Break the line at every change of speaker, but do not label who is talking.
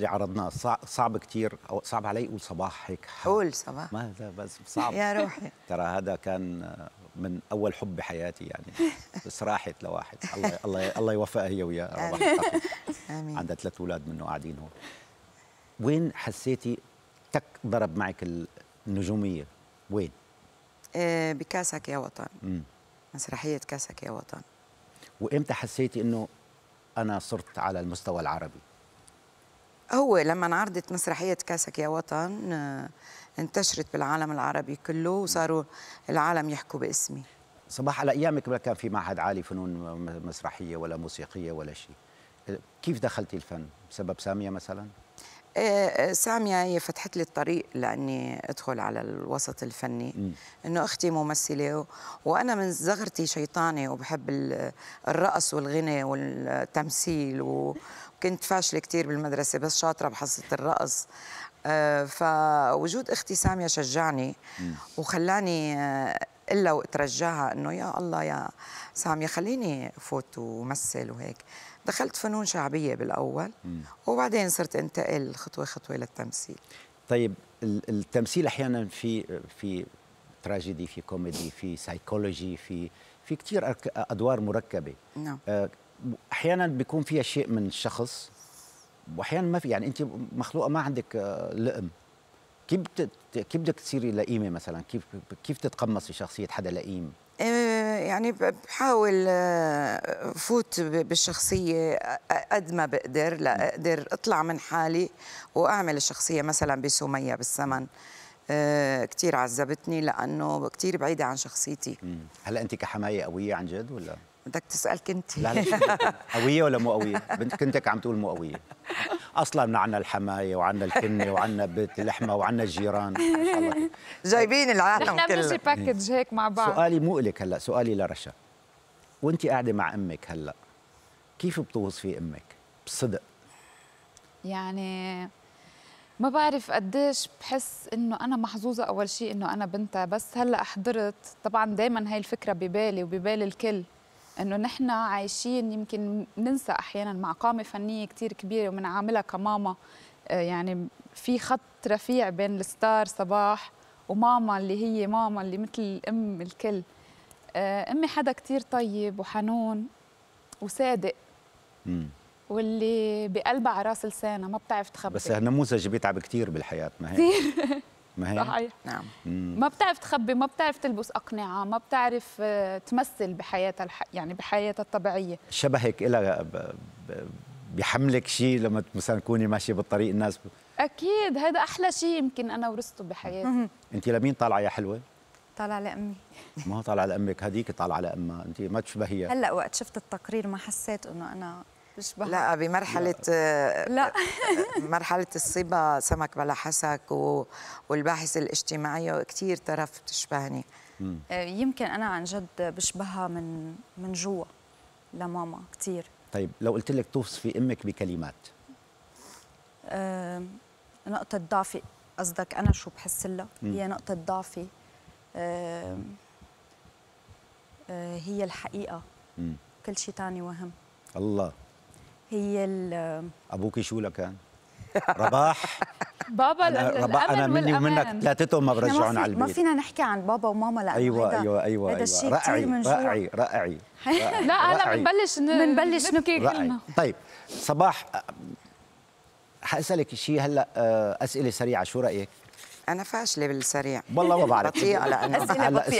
اللي عرضناه صعب, كثير أو صعب علي اقول صباح هيك قول صباح ما هذا بس صعب يا روحي ترى هذا كان من اول حب بحياتي يعني بس راحت لواحد الله الله الله يوفقها هي وياه امين عندها ثلاث اولاد منه قاعدين هون وين حسيتي تك ضرب معك النجوميه وين؟ آه، بكاسك يا وطن مسرحيه كاسك يا وطن وامتى حسيتي انه انا صرت على المستوى العربي؟
هو لما انعرضت مسرحية كاسك يا وطن آه، انتشرت بالعالم العربي كله
وصاروا العالم يحكوا باسمي صباح على ايامك ما كان في معهد عالي فنون مسرحيه ولا موسيقيه ولا شيء كيف دخلتي الفن بسبب ساميه مثلا
آه، آه، سامية هي فتحت لي الطريق لأني أدخل على الوسط الفني أنه أختي ممثلة وأنا من زغرتي شيطانة وبحب الرقص والغنى والتمثيل وكنت فاشلة كثير بالمدرسة بس شاطرة بحصة الرقص آه، فوجود أختي سامية شجعني وخلاني الا وترجاها انه يا الله يا ساميه خليني فوت ومثل وهيك دخلت فنون شعبيه بالاول وبعدين صرت
انتقل خطوه خطوه للتمثيل طيب التمثيل احيانا في في تراجيدي في كوميدي في سايكولوجي في في كثير ادوار مركبه نعم آه، احيانا بيكون فيها شيء من الشخص واحيانا ما في يعني انت مخلوقه ما عندك آه، لئم كيف كيف بدك تصيري لئيمه مثلا كيف كيف تتقمصي شخصيه حدا لئيم
آه، يعني بحاول آه، فوت بالشخصية قد ما بقدر لأقدر أطلع من حالي وأعمل الشخصية مثلا بسمية بالثمن آه، كثير عذبتني
لأنه كثير بعيدة عن شخصيتي هلا أنت كحماية قوية عن جد ولا؟ بدك تسالك انت لا لا قويه ولا مو قويه؟ بنت كنتك عم تقول مو قويه اصلا عندنا عنا الحمايه وعنا الكنه وعنا بيت اللحمه وعنا الجيران جايبين العالم كله نحن باكج هيك مع بعض سؤالي مو لك هلا سؤالي لرشا وانت قاعده مع امك هلا كيف بتوصفي امك بصدق
يعني ما بعرف قديش بحس انه انا محظوظه اول شيء انه انا بنتها بس هلا حضرت طبعا دائما هاي الفكره ببالي وببال الكل انه نحن عايشين يمكن ننسى احيانا مع قامه فنيه كثير كبيره وبنعاملها كماما آه، يعني في خط رفيع بين الستار صباح وماما اللي هي ماما اللي مثل ام الكل آه، امي حدا كثير طيب وحنون وصادق مم. واللي بقلبها على راس لسانها ما بتعرف تخبي بس
هالنموذج بيتعب كثير بالحياه ما هي ما هي صحيح
نعم ما بتعرف تخبي ما بتعرف تلبس اقنعه ما بتعرف آه، تمثل بحياتها الح... يعني بحياتها الطبيعيه
شبهك إلى بحملك شيء لما مثلا تكوني ماشيه بالطريق الناس
اكيد هذا احلى شيء يمكن انا ورثته بحياتي
انت لمين طالعه يا حلوه طالعه لامي ما طالعه لامك هذيك طالعه لامها انت ما تشبهيها هلا
وقت شفت التقرير ما حسيت انه انا
لا بمرحله لا آه،
آه، آه، مرحله الصبا سمك بلا حسك و... والباحث الاجتماعيه كثير طرف بتشبهني
يمكن انا عن جد بشبهها من من جوا لماما كثير
طيب لو قلت لك توصفي امك بكلمات
نقطة ضعفي قصدك أنا شو بحس لها هي نقطة ضعفي هي الحقيقة كل شيء ثاني وهم الله هي ال
ابوكي شو لكان؟ يعني؟ رباح
بابا أنا رباح انا مني ومنك ثلاثتهم ما برجعهم على البيت ما فينا نحكي عن بابا وماما لانه ايوه ايوه ايوه هذا الشيء أيوة. رائعي
رائعي رائعي لا هلا بنبلش
بنبلش نبكي كلنا
طيب صباح حاسالك شيء هلا اسئله سريعه شو رايك؟ انا فاشله بالسريع والله ما بعرف بطيئه لانه اسئله بطيئه